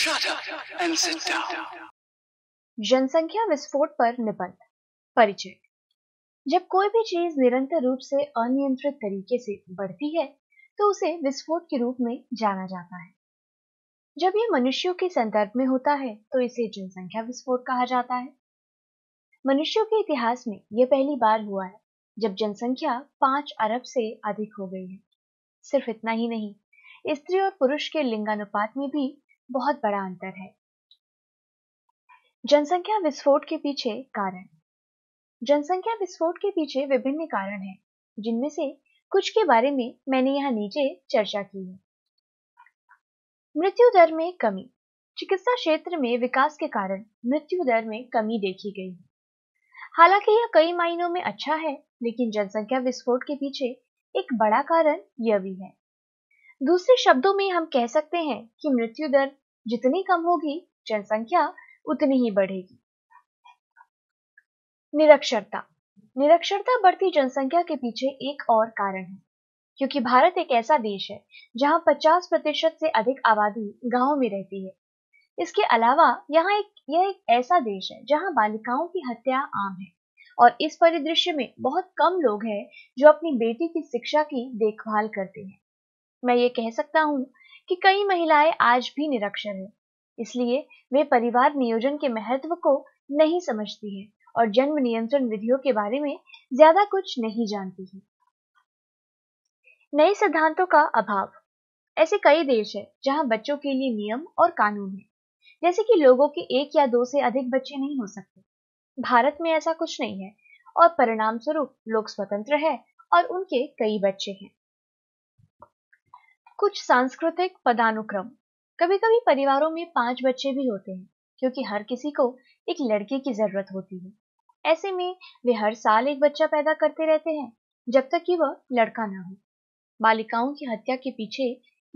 Shut up and sit down. जनसंख्या विस्फोट पर निबंध परिचय जब कोई भी चीज निरंतर रूप से अनियंत्रित तरीके से बढ़ती है तो उसे विस्फोट के रूप में जाना जाता है जब ये मनुष्यों के संदर्भ में होता है तो इसे जनसंख्या विस्फोट कहा जाता है मनुष्यों के इतिहास में यह पहली बार हुआ है जब जनसंख्या पांच अरब से अधिक हो गई है सिर्फ इतना ही नहीं स्त्री और पुरुष के लिंगानुपात में भी बहुत बड़ा अंतर है जनसंख्या विस्फोट के पीछे कारण जनसंख्या विस्फोट के पीछे विभिन्न कारण हैं, जिनमें से कुछ के बारे में मैंने यहाँ नीचे चर्चा की है मृत्यु दर में कमी चिकित्सा क्षेत्र में विकास के कारण मृत्यु दर में कमी देखी गई है हालांकि यह कई मायनों में अच्छा है लेकिन जनसंख्या विस्फोट के पीछे एक बड़ा कारण यह भी है दूसरे शब्दों में हम कह सकते हैं कि मृत्यु दर जितनी कम होगी जनसंख्या उतनी ही बढ़ेगी निरक्षरता निरक्षरता बढ़ती जनसंख्या के पीछे एक और कारण है क्योंकि भारत एक ऐसा देश है जहां 50 प्रतिशत से अधिक आबादी गांव में रहती है इसके अलावा यहाँ एक यह एक ऐसा देश है जहां बालिकाओं की हत्या आम है और इस परिदृश्य में बहुत कम लोग हैं जो अपनी बेटी की शिक्षा की देखभाल करते हैं मैं ये कह सकता हूँ कि कई महिलाएं आज भी निरक्षर हैं इसलिए वे परिवार नियोजन के महत्व को नहीं समझती हैं और जन्म नियंत्रण विधियों के बारे में ज्यादा कुछ नहीं जानती हैं नए सिद्धांतों का अभाव ऐसे कई देश हैं जहां बच्चों के लिए नियम और कानून है जैसे कि लोगों के एक या दो से अधिक बच्चे नहीं हो सकते भारत में ऐसा कुछ नहीं है और परिणाम स्वरूप लोग स्वतंत्र हैं और उनके कई बच्चे हैं कुछ सांस्कृतिक पदानुक्रम कभी कभी परिवारों में पांच बच्चे भी होते हैं क्योंकि हर किसी को एक लड़के की जरूरत होती है ऐसे में वे हर साल एक बच्चा पैदा करते रहते हैं जब तक कि वह लड़का ना हो बालिकाओं की हत्या के पीछे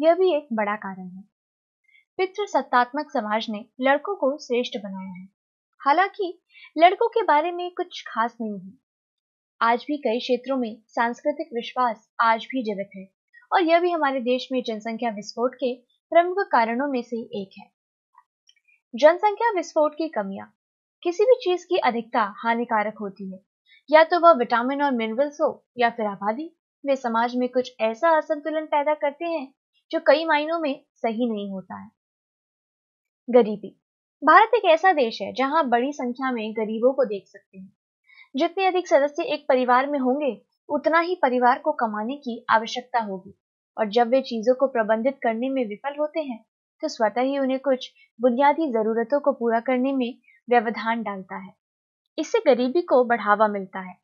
यह भी एक बड़ा कारण है पितृ सत्तात्मक समाज ने लड़कों को श्रेष्ठ बनाया है हालांकि लड़कों के बारे में कुछ खास नहीं है आज भी कई क्षेत्रों में सांस्कृतिक विश्वास आज भी जीवित है और यह भी हमारे देश में जनसंख्या विस्फोट के प्रमुख कारणों में से एक है जनसंख्या विस्फोट की कमियां किसी भी चीज की अधिकता हानिकारक होती है या तो वह विटामिन और मिनरल्स हो या फिर आबादी वे समाज में कुछ ऐसा असंतुलन पैदा करते हैं जो कई मायनों में सही नहीं होता है गरीबी भारत एक ऐसा देश है जहां बड़ी संख्या में गरीबों को देख सकते हैं जितने अधिक सदस्य एक परिवार में होंगे उतना ही परिवार को कमाने की आवश्यकता होगी और जब वे चीजों को प्रबंधित करने में विफल होते हैं तो स्वतः ही उन्हें कुछ बुनियादी जरूरतों को पूरा करने में व्यवधान डालता है इससे गरीबी को बढ़ावा मिलता है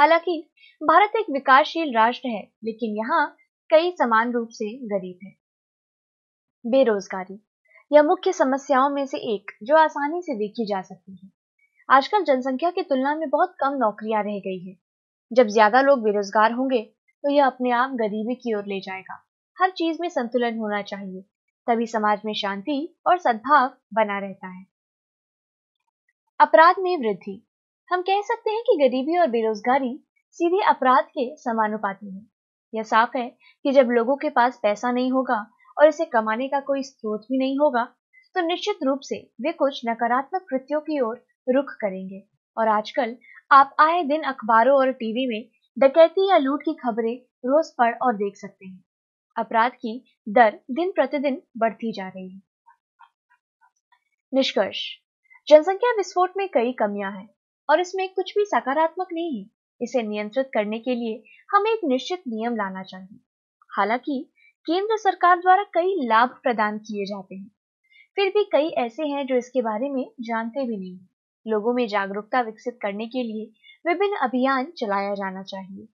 हालांकि भारत एक विकासशील राष्ट्र है लेकिन यहाँ कई समान रूप से गरीब है बेरोजगारी यह मुख्य समस्याओं में से एक जो आसानी से देखी जा सकती है आजकल जनसंख्या की तुलना में बहुत कम नौकरियां रह गई है जब ज्यादा लोग बेरोजगार होंगे तो यह अपने आप गरीबी की ओर ले जाएगा हर चीज में संतुलन होना चाहिए तभी समाज में शांति और सद्भाव बना रहता है अपराध में वृद्धि हम कह सकते हैं कि गरीबी और बेरोजगारी सीधे अपराध के समानुपाती है यह साफ है कि जब लोगों के पास पैसा नहीं होगा और इसे कमाने का कोई स्रोत भी नहीं होगा तो निश्चित रूप से वे कुछ नकारात्मक कृत्यों की ओर रुख करेंगे और आजकल आप आए दिन अखबारों और टीवी में डकैती या लूट की खबरें रोज पढ़ और देख सकते हैं अपराध की दर दिन प्रतिदिन बढ़ती जा रही है निष्कर्ष जनसंख्या विस्फोट में कई कमियां हैं और इसमें कुछ भी सकारात्मक नहीं है इसे नियंत्रित करने के लिए हमें एक निश्चित नियम लाना चाहिए हालांकि केंद्र सरकार द्वारा कई लाभ प्रदान किए जाते हैं फिर भी कई ऐसे हैं जो इसके बारे में जानते भी नहीं लोगों में जागरूकता विकसित करने के लिए विभिन्न अभियान चलाया जाना चाहिए